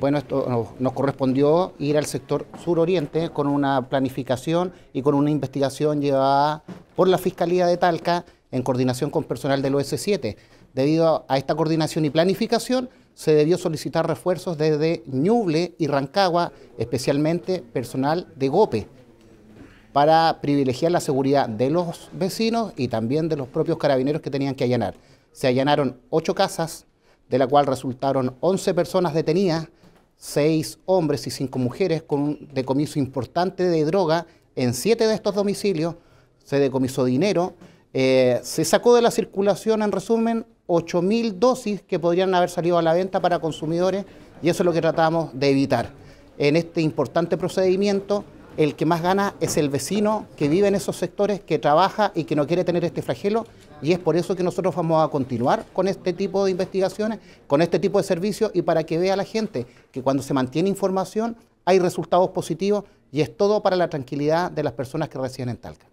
Bueno, esto nos, correspondió ir al sector suroriente con una planificación y con una investigación llevada por la Fiscalía de Talca en coordinación con personal del OS7. Debido a esta coordinación y planificación, se debió solicitar refuerzos desde Ñuble y Rancagua, especialmente personal de GOPE, para privilegiar la seguridad de los vecinos y también de los propios carabineros que tenían que allanar. Se allanaron ocho casas, de la cual resultaron 11 personas detenidas, seis hombres y cinco mujeres con un decomiso importante de droga en siete de estos domicilios, se decomisó dinero, eh, se sacó de la circulación, en resumen, 8.000 dosis que podrían haber salido a la venta para consumidores y eso es lo que tratamos de evitar. En este importante procedimiento el que más gana es el vecino que vive en esos sectores, que trabaja y que no quiere tener este flagelo. Y es por eso que nosotros vamos a continuar con este tipo de investigaciones, con este tipo de servicios y para que vea la gente que cuando se mantiene información hay resultados positivos y es todo para la tranquilidad de las personas que residen en Talca.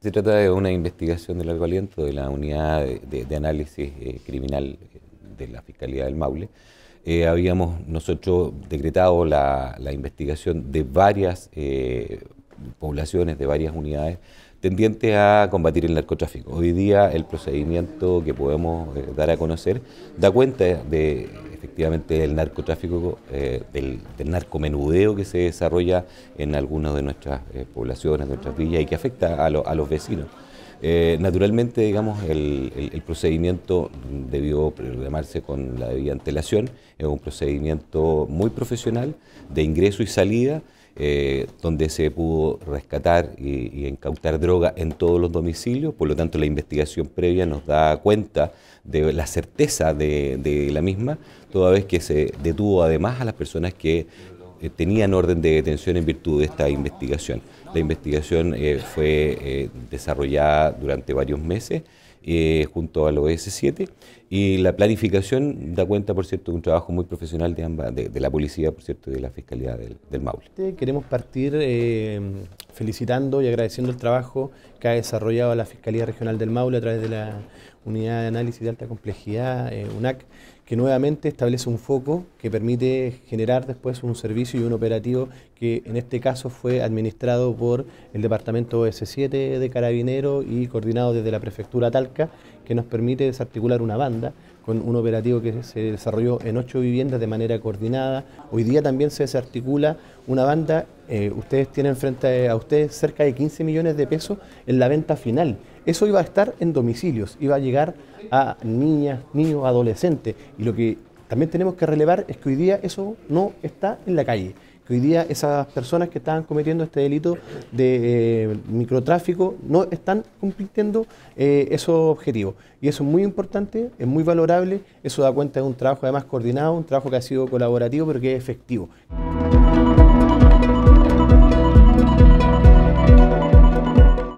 Se trata de una investigación de largo aliento de la unidad de, análisis eh, criminal eh, de la Fiscalía del Maule. Eh, habíamos nosotros decretado la, la investigación de varias eh, poblaciones, de varias unidades tendientes a combatir el narcotráfico. Hoy día el procedimiento que podemos eh, dar a conocer da cuenta de efectivamente del narcotráfico, del, narcomenudeo que se desarrolla en algunas de nuestras poblaciones, poblaciones, nuestras villas y que afecta a, a los vecinos. Eh, naturalmente, digamos, el, procedimiento debió programarse con la debida antelación. Es un procedimiento muy profesional de ingreso y salida, eh, donde se pudo rescatar y, incautar droga en todos los domicilios. Por lo tanto, la investigación previa nos da cuenta de la certeza de la misma, toda vez que se detuvo además a las personas que eh, tenían orden de detención en virtud de esta investigación. La investigación eh, fue eh, desarrollada durante varios meses. junto al os 7 y la planificación da cuenta, por cierto, de un trabajo muy profesional de ambas, de, la policía, por cierto, y de la Fiscalía del, Maule. Queremos partir felicitando y agradeciendo el trabajo que ha desarrollado la Fiscalía Regional del Maule a través de la Unidad de Análisis de Alta Complejidad, UNAC, que nuevamente establece un foco que permite generar después un servicio y un operativo que en este caso fue administrado por el Departamento S7 de Carabinero y coordinado desde la Prefectura Talca, que nos permite desarticular una banda con un operativo que se desarrolló en ocho viviendas de manera coordinada. Hoy día también se desarticula una banda, eh, ustedes tienen frente a ustedes cerca de 15 millones de pesos en la venta final. Eso iba a estar en domicilios, iba a llegar a niñas, niños, adolescentes. Y lo que también tenemos que relevar es que hoy día eso no está en la calle hoy día esas personas que estaban cometiendo este delito de eh, microtráfico no están cumpliendo eh, esos objetivos. Y eso es muy importante, es muy valorable, eso da cuenta de un trabajo además coordinado, un trabajo que ha sido colaborativo pero que es efectivo.